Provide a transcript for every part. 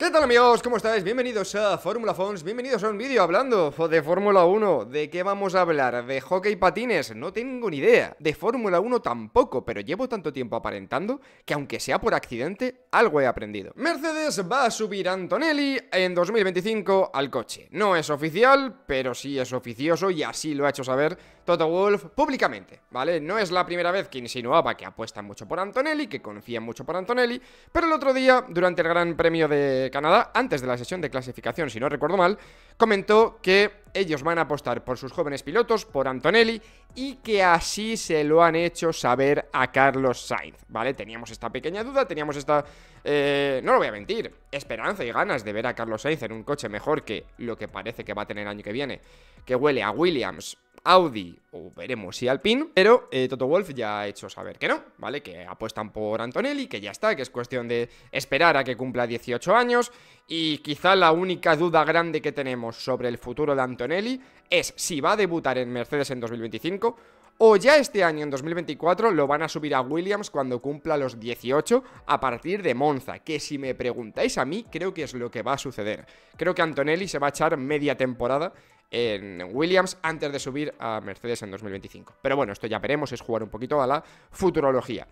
¿Qué tal amigos? ¿Cómo estáis? Bienvenidos a Fórmula Fons, bienvenidos a un vídeo hablando de Fórmula 1. ¿De qué vamos a hablar? ¿De hockey patines? No tengo ni idea. De Fórmula 1 tampoco, pero llevo tanto tiempo aparentando que aunque sea por accidente, algo he aprendido. Mercedes va a subir a Antonelli en 2025 al coche. No es oficial, pero sí es oficioso y así lo ha hecho saber Toto Wolf públicamente, ¿vale? No es la primera vez que insinuaba que apuestan mucho por Antonelli, que confía mucho por Antonelli, pero el otro día, durante el Gran Premio de Canadá, antes de la sesión de clasificación, si no recuerdo mal, comentó que ellos van a apostar por sus jóvenes pilotos, por Antonelli, y que así se lo han hecho saber a Carlos Sainz, ¿vale? Teníamos esta pequeña duda, teníamos esta, eh, no lo voy a mentir, esperanza y ganas de ver a Carlos Sainz en un coche mejor que lo que parece que va a tener el año que viene, que huele a Williams Audi o veremos si Alpine, pero eh, Toto Wolf ya ha hecho saber que no, ¿vale? Que apuestan por Antonelli, que ya está, que es cuestión de esperar a que cumpla 18 años y quizá la única duda grande que tenemos sobre el futuro de Antonelli es si va a debutar en Mercedes en 2025 o ya este año, en 2024, lo van a subir a Williams cuando cumpla los 18 a partir de Monza, que si me preguntáis a mí, creo que es lo que va a suceder. Creo que Antonelli se va a echar media temporada en Williams antes de subir a Mercedes en 2025. Pero bueno, esto ya veremos, es jugar un poquito a la futurología.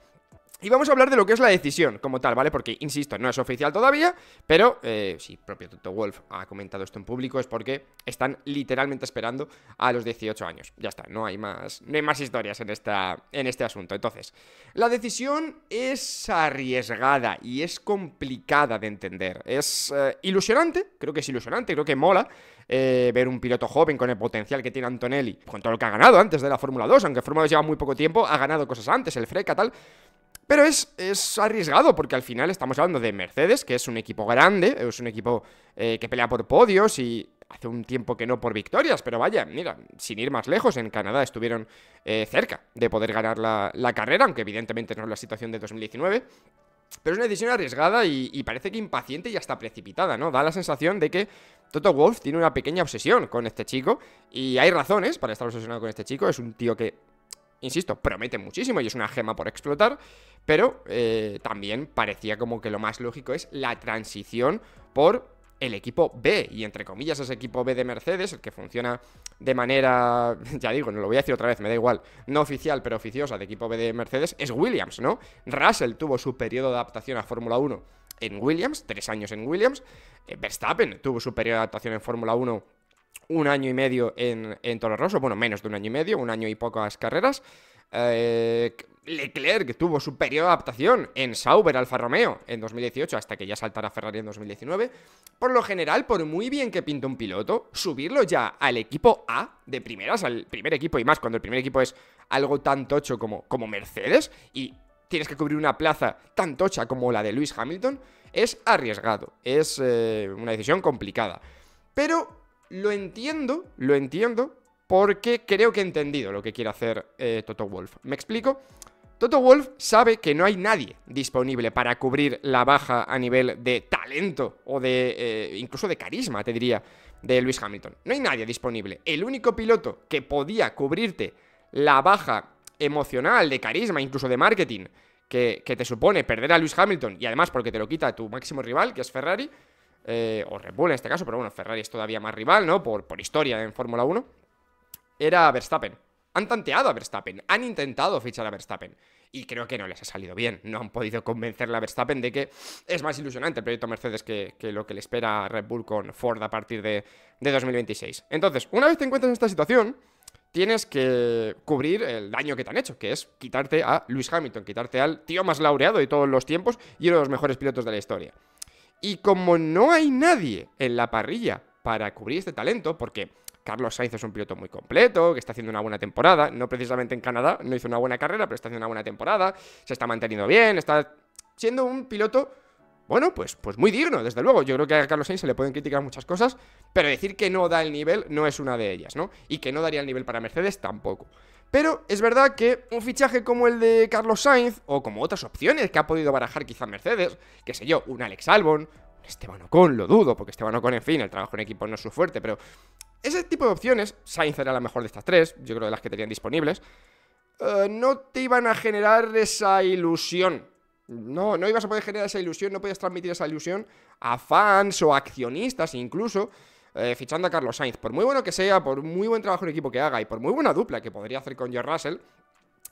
Y vamos a hablar de lo que es la decisión como tal, ¿vale? Porque, insisto, no es oficial todavía, pero eh, si propio Toto Wolf ha comentado esto en público es porque están literalmente esperando a los 18 años. Ya está, no hay más, no hay más historias en, esta, en este asunto. Entonces, la decisión es arriesgada y es complicada de entender. Es eh, ilusionante, creo que es ilusionante, creo que mola eh, ver un piloto joven con el potencial que tiene Antonelli, con todo lo que ha ganado antes de la Fórmula 2, aunque Fórmula 2 lleva muy poco tiempo, ha ganado cosas antes, el Freca, tal... Pero es, arriesgado porque al final estamos hablando de Mercedes, que es un equipo grande, es un equipo eh, que pelea por podios y hace un tiempo que no por victorias, pero vaya, mira, sin ir más lejos, en Canadá estuvieron eh, cerca de poder ganar la, carrera, aunque evidentemente no es la situación de 2019. Pero es una decisión arriesgada y, y, parece que impaciente y hasta precipitada, ¿no? Da la sensación de que Toto Wolf tiene una pequeña obsesión con este chico y hay razones para estar obsesionado con este chico. Es un tío que insisto, promete muchísimo y es una gema por explotar, pero eh, también parecía como que lo más lógico es la transición por el equipo B, y entre comillas ese equipo B de Mercedes, el que funciona de manera, ya digo, no lo voy a decir otra vez, me da igual, no oficial, pero oficiosa de equipo B de Mercedes, es Williams, ¿no? Russell tuvo su periodo de adaptación a Fórmula 1 en Williams, tres años en Williams, eh, Verstappen tuvo su periodo de adaptación en Fórmula 1 un año y medio en, en Toro Rosso, bueno, menos de un año y medio, un año y pocas carreras. Eh, Leclerc tuvo su periodo de adaptación en Sauber Alfa Romeo en 2018 hasta que ya saltara Ferrari en 2019. Por lo general, por muy bien que pinte un piloto, subirlo ya al equipo A de primeras, al primer equipo y más, cuando el primer equipo es algo tan tocho como, como Mercedes y tienes que cubrir una plaza tan tocha como la de Lewis Hamilton, es arriesgado, es eh, una decisión complicada. Pero lo entiendo, lo entiendo, porque creo que he entendido lo que quiere hacer eh, Toto Wolf. ¿Me explico? Toto Wolf sabe que no hay nadie disponible para cubrir la baja a nivel de talento o de eh, incluso de carisma, te diría, de Lewis Hamilton. No hay nadie disponible. El único piloto que podía cubrirte la baja emocional, de carisma, incluso de marketing, que, que te supone perder a Lewis Hamilton y además porque te lo quita tu máximo rival, que es Ferrari, eh, o Red Bull en este caso, pero bueno, Ferrari es todavía más rival, ¿no? Por, historia en Fórmula 1, era Verstappen. Han tanteado a Verstappen, han intentado fichar a Verstappen. Y creo que no les ha salido bien. No han podido convencerle a Verstappen de que es más ilusionante el proyecto Mercedes que, lo que le espera a Red Bull con Ford a partir de, de 2026. Entonces, una vez te encuentras en esta situación, tienes que cubrir el daño que te han hecho, que es quitarte a Lewis Hamilton, quitarte al tío más laureado de todos los tiempos y uno de los mejores pilotos de la historia. Y como no hay nadie en la parrilla para cubrir este talento, porque Carlos Sainz es un piloto muy completo, que está haciendo una buena temporada, no precisamente en Canadá, no hizo una buena carrera, pero está haciendo una buena temporada, se está manteniendo bien, está siendo un piloto bueno, pues, pues muy digno, desde luego. Yo creo que a Carlos Sainz se le pueden criticar muchas cosas, pero decir que no da el nivel no es una de ellas, ¿no? Y que no daría el nivel para Mercedes tampoco. Pero es verdad que un fichaje como el de Carlos Sainz, o como otras opciones que ha podido barajar quizá Mercedes, que sé yo, un Alex Albon, un Esteban Ocon, lo dudo, porque Esteban Ocon, en fin, el trabajo en equipo no es su fuerte, pero ese tipo de opciones, Sainz era la mejor de estas tres, yo creo de las que tenían disponibles, eh, no te iban a generar esa ilusión no, no ibas a poder generar esa ilusión, no podías transmitir esa ilusión a fans o accionistas incluso, eh, fichando a Carlos Sainz. Por muy bueno que sea, por muy buen trabajo en equipo que haga y por muy buena dupla que podría hacer con George Russell,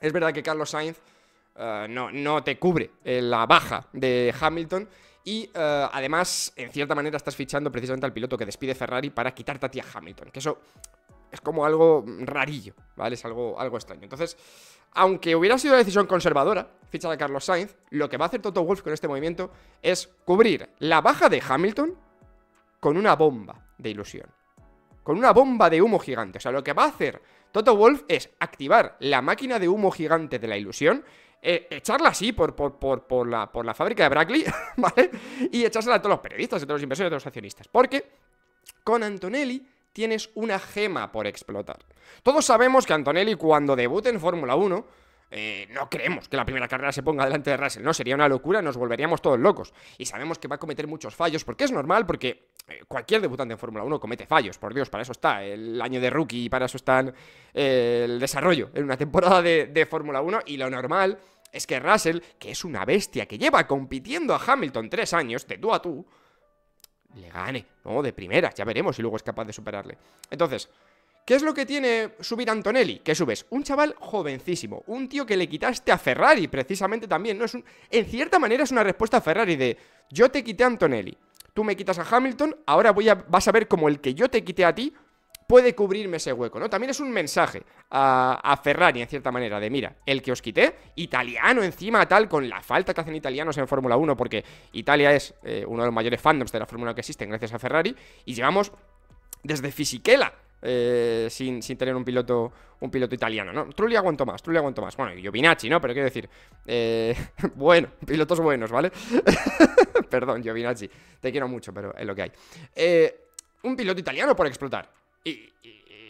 es verdad que Carlos Sainz eh, no, no, te cubre eh, la baja de Hamilton. Y además, en cierta manera, estás fichando precisamente al piloto que despide Ferrari para quitarte a ti a Hamilton. Que eso es como algo rarillo, ¿vale? Es algo, algo extraño. Entonces, aunque hubiera sido una decisión conservadora, Ficha de Carlos Sainz, lo que va a hacer Toto Wolf con este movimiento es cubrir la baja de Hamilton con una bomba de ilusión. Con una bomba de humo gigante. O sea, lo que va a hacer Toto Wolf es activar la máquina de humo gigante de la ilusión eh, echarla así por, por, la, por la fábrica de Brackley, ¿vale? Y echársela a todos los periodistas, a todos los inversores, a todos los accionistas. Porque con Antonelli tienes una gema por explotar. Todos sabemos que Antonelli cuando debute en Fórmula 1, eh, no creemos que la primera carrera se ponga delante de Russell, no sería una locura, nos volveríamos todos locos. Y sabemos que va a cometer muchos fallos, porque es normal, porque eh, cualquier debutante en Fórmula 1 comete fallos, por Dios, para eso está el año de rookie y para eso está eh, el desarrollo en una temporada de, de Fórmula 1 y lo normal es que Russell, que es una bestia, que lleva compitiendo a Hamilton tres años, de tú a tú, le gane. No, de primera, ya veremos si luego es capaz de superarle. Entonces, ¿qué es lo que tiene subir Antonelli? ¿Qué subes? Un chaval jovencísimo, un tío que le quitaste a Ferrari precisamente también, ¿no? Es un, en cierta manera es una respuesta a Ferrari de yo te quité a Antonelli, tú me quitas a Hamilton, ahora voy a, vas a ver como el que yo te quité a ti puede cubrirme ese hueco, ¿no? También es un mensaje a, Ferrari, en cierta manera, de mira, el que os quité, italiano encima, tal, con la falta que hacen italianos en Fórmula 1, porque Italia es eh, uno de los mayores fandoms de la Fórmula que existen, gracias a Ferrari, y llevamos desde Fisichella eh, sin, tener un piloto un piloto italiano, ¿no? Trulli aguanto más, Trulli aguanto más. Bueno, Giovinacci, ¿no? Pero quiero decir, eh, bueno, pilotos buenos, ¿vale? Perdón, Giovinacci, te quiero mucho, pero es lo que hay. un piloto italiano por explotar.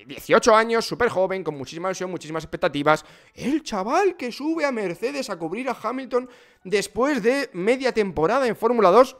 18 años, súper joven, con muchísima ilusión, muchísimas expectativas. El chaval que sube a Mercedes a cubrir a Hamilton después de media temporada en Fórmula 2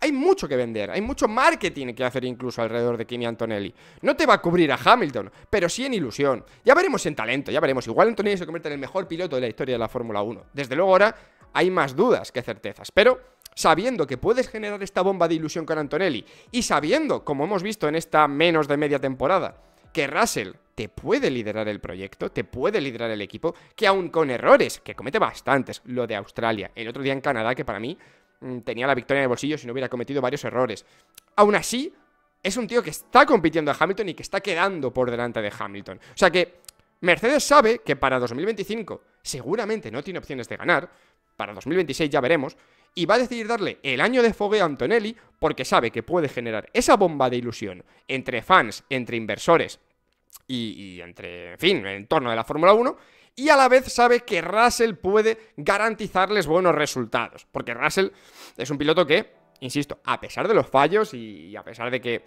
hay mucho que vender, hay mucho marketing que hacer incluso alrededor de Kimi Antonelli. No te va a cubrir a Hamilton, pero sí en ilusión. Ya veremos en talento, ya veremos. Igual Antonelli se convierte en el mejor piloto de la historia de la Fórmula 1. Desde luego ahora hay más dudas que certezas, pero sabiendo que puedes generar esta bomba de ilusión con Antonelli y sabiendo, como hemos visto en esta menos de media temporada, que Russell te puede liderar el proyecto, te puede liderar el equipo, que aún con errores, que comete bastantes, lo de Australia, el otro día en Canadá, que para mí mm, tenía la victoria en el bolsillo si no hubiera cometido varios errores. Aún así, es un tío que está compitiendo a Hamilton y que está quedando por delante de Hamilton. O sea que Mercedes sabe que para 2025 seguramente no tiene opciones de ganar, para 2026 ya veremos, y va a decidir darle el año de fogueo a Antonelli porque sabe que puede generar esa bomba de ilusión entre fans, entre inversores y, entre, en fin, en torno de la Fórmula 1 y a la vez sabe que Russell puede garantizarles buenos resultados, porque Russell es un piloto que, insisto, a pesar de los fallos y, a pesar de que...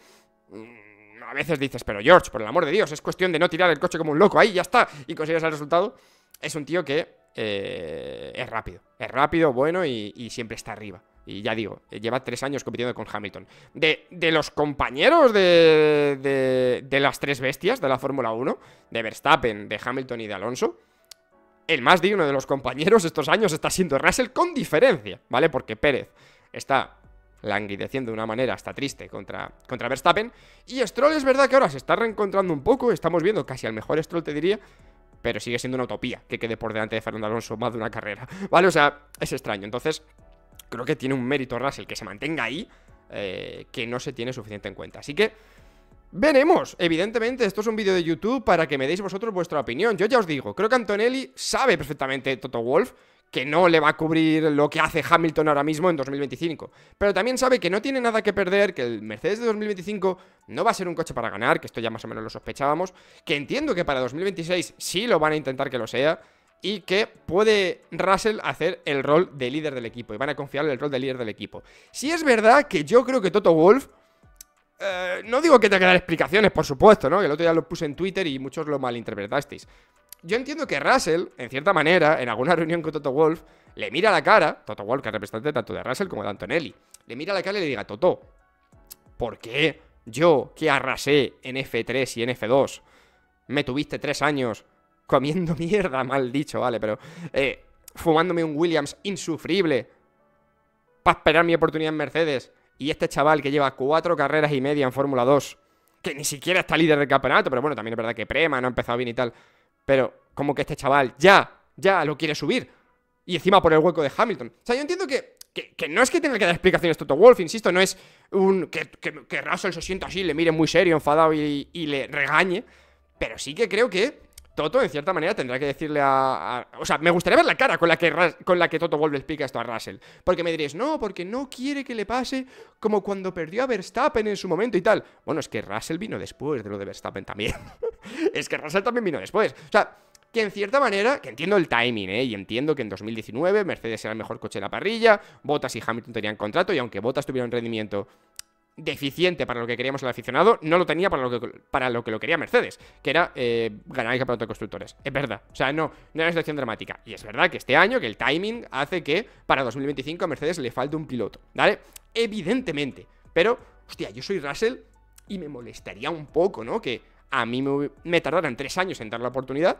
Mm, a veces dices, pero George, por el amor de Dios, es cuestión de no tirar el coche como un loco ahí, ya está, y consigues el resultado. Es un tío que eh, es rápido. Es rápido, bueno y, siempre está arriba. Y ya digo, lleva tres años compitiendo con Hamilton. De, los compañeros de, de, las tres bestias de la Fórmula 1, de Verstappen, de Hamilton y de Alonso, el más digno de los compañeros estos años está siendo Russell con diferencia, ¿vale? Porque Pérez está languideciendo de una manera hasta triste contra, contra Verstappen. Y Stroll es verdad que ahora se está reencontrando un poco, estamos viendo casi al mejor Stroll, te diría, pero sigue siendo una utopía que quede por delante de Fernando Alonso más de una carrera, ¿vale? O sea, es extraño. Entonces, creo que tiene un mérito Russell que se mantenga ahí, eh, que no se tiene suficiente en cuenta. Así que, Veremos, evidentemente, esto es un vídeo de YouTube para que me deis vosotros vuestra opinión. Yo ya os digo, creo que Antonelli sabe perfectamente Toto Wolf que no le va a cubrir lo que hace Hamilton ahora mismo en 2025. Pero también sabe que no tiene nada que perder, que el Mercedes de 2025 no va a ser un coche para ganar, que esto ya más o menos lo sospechábamos, que entiendo que para 2026 sí lo van a intentar que lo sea, y que puede Russell hacer el rol de líder del equipo, y van a confiarle el rol de líder del equipo. Si es verdad que yo creo que Toto Wolf... Eh, no digo que tenga que dar explicaciones, por supuesto, ¿no? El otro día lo puse en Twitter y muchos lo malinterpretasteis. Yo entiendo que Russell, en cierta manera, en alguna reunión con Toto Wolf, le mira la cara, Toto Wolf, que es representante tanto de Russell como de Antonelli, le mira a la cara y le diga, Toto, ¿por qué yo que arrasé en F3 y en F2, me tuviste tres años comiendo mierda, mal dicho, vale, pero eh, fumándome un Williams insufrible para esperar mi oportunidad en Mercedes y este chaval que lleva cuatro carreras y media en Fórmula 2, que ni siquiera está líder del campeonato, pero bueno, también es verdad que Prema no ha empezado bien y tal. Pero, como que este chaval ya, ya lo quiere subir. Y encima por el hueco de Hamilton. O sea, yo entiendo que, que, no es que tenga que dar explicaciones Toto Wolf, insisto, no es un que, que, Russell se sienta así, le mire muy serio, enfadado y, le regañe. Pero sí que creo que Toto, en cierta manera, tendrá que decirle a, o sea, me gustaría ver la cara con la, que, con la que Toto Wolf explica esto a Russell. Porque me diréis, no, porque no quiere que le pase como cuando perdió a Verstappen en su momento y tal. Bueno, es que Russell vino después de lo de Verstappen también. es que Russell también vino después. O sea, que en cierta manera, que entiendo el timing, ¿eh? y entiendo que en 2019 Mercedes era el mejor coche de la parrilla, Bottas y Hamilton tenían contrato, y aunque Bottas tuviera un rendimiento deficiente para lo que queríamos el aficionado, no lo tenía para lo que, para lo, que lo quería Mercedes, que era eh, ganar el de constructores. Es verdad, o sea, no, no era una situación dramática. Y es verdad que este año, que el timing hace que para 2025 a Mercedes le falte un piloto, ¿vale? Evidentemente, pero, hostia, yo soy Russell y me molestaría un poco, ¿no? Que a mí me, me tres años en dar la oportunidad,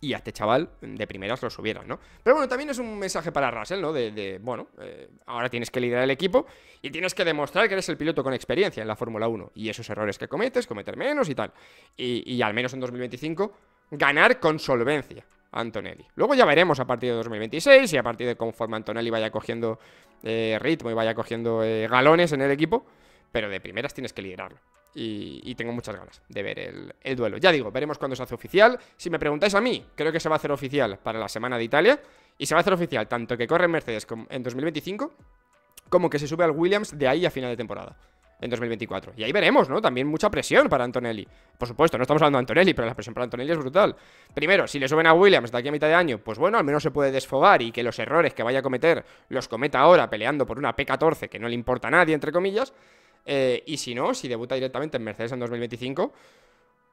y a este chaval mm, de primeras lo subieron, ¿no? Pero bueno, también es un mensaje para Russell, ¿no? De, bueno, eh, ahora tienes que liderar el equipo y tienes que demostrar que eres el piloto con experiencia en la Fórmula 1 y esos errores que cometes, cometer menos y tal. Y, al menos en 2025, ganar con solvencia. Antonelli. Luego ya veremos a partir de 2026 y a partir de conforme Antonelli vaya cogiendo eh, ritmo y vaya cogiendo eh, galones en el equipo, pero de primeras tienes que liderarlo. Y, tengo muchas ganas de ver el, duelo. Ya digo, veremos cuándo se hace oficial. Si me preguntáis a mí, creo que se va a hacer oficial para la semana de Italia. Y se va a hacer oficial tanto que corre en Mercedes en 2025 como que se sube al Williams de ahí a final de temporada. En 2024. Y ahí veremos, ¿no? También mucha presión para Antonelli. Por supuesto, no estamos hablando de Antonelli, pero la presión para Antonelli es brutal. Primero, si le suben a Williams de aquí a mitad de año, pues bueno, al menos se puede desfogar y que los errores que vaya a cometer los cometa ahora peleando por una P14 que no le importa a nadie, entre comillas. Eh, y si no, si debuta directamente en Mercedes en 2025,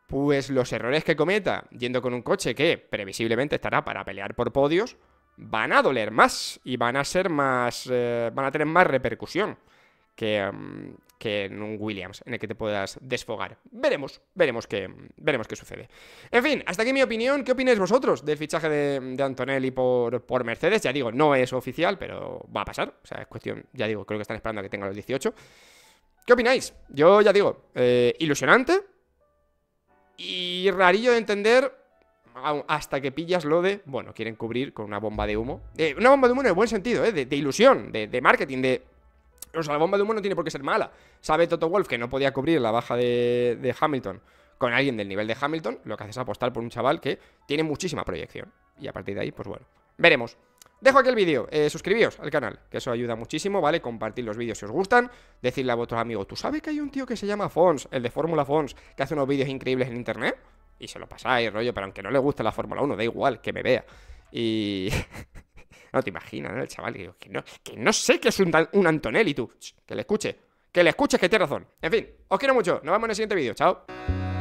pues los errores que cometa yendo con un coche que previsiblemente estará para pelear por podios, van a doler más y van a ser más, eh, van a tener más repercusión que, mm, que en un Williams en el que te puedas desfogar. Veremos, veremos qué, veremos qué sucede. En fin, hasta aquí mi opinión. ¿Qué opináis vosotros del fichaje de, Antonelli por, por, Mercedes? Ya digo, no es oficial, pero va a pasar. O sea, es cuestión, ya digo, creo que están esperando a que tenga los 18. ¿Qué opináis? Yo ya digo, eh, ilusionante y rarillo de entender hasta que pillas lo de, bueno, quieren cubrir con una bomba de humo. una bomba de humo en el buen sentido, eh, de, ilusión, de, marketing, de... O sea, la bomba de humo no tiene por qué ser mala. Sabe Toto Wolf que no podía cubrir la baja de, de Hamilton con alguien del nivel de Hamilton, lo que hace es apostar por un chaval que tiene muchísima proyección. Y a partir de ahí, pues bueno, veremos. Dejo aquí el vídeo, eh, suscribíos al canal, que eso ayuda muchísimo, ¿vale? Compartir los vídeos si os gustan, decirle a vuestros amigos, ¿tú sabes que hay un tío que se llama Fons, el de Fórmula Fons, que hace unos vídeos increíbles en internet? Y se lo pasáis, rollo, pero aunque no le guste la Fórmula 1, da igual, que me vea. Y... no te imaginas, ¿no? El chaval, que, que, no, sé que es un, un Antonelli, tú. Que le escuche, que le escuche, que tiene razón. En fin, os quiero mucho, nos vemos en el siguiente vídeo, chao.